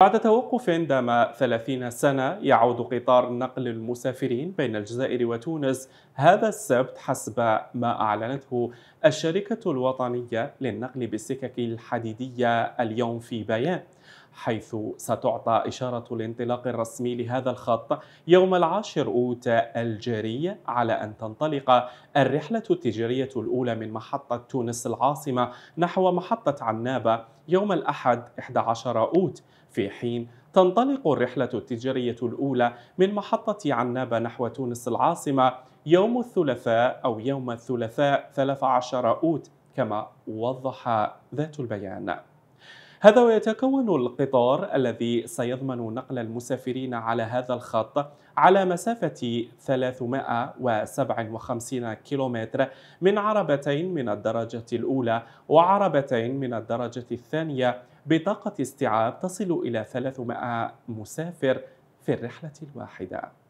بعد توقف دام 30 سنة يعود قطار نقل المسافرين بين الجزائر وتونس هذا السبت حسب ما أعلنته الشركة الوطنية للنقل بالسكك الحديدية اليوم في بيان حيث ستعطى إشارة الانطلاق الرسمي لهذا الخط يوم العاشر أوت الجارية على أن تنطلق الرحلة التجارية الأولى من محطة تونس العاصمة نحو محطة عنابة يوم الأحد 11 أوت في حين تنطلق الرحلة التجارية الأولى من محطة عنابة نحو تونس العاصمة يوم الثلاثاء أو يوم الثلاثاء 13 أوت كما وضح ذات البيان هذا ويتكون القطار الذي سيضمن نقل المسافرين على هذا الخط على مسافة 357 كيلومتر من عربتين من الدرجة الأولى وعربتين من الدرجة الثانية بطاقة استيعاب تصل إلى 300 مسافر في الرحلة الواحدة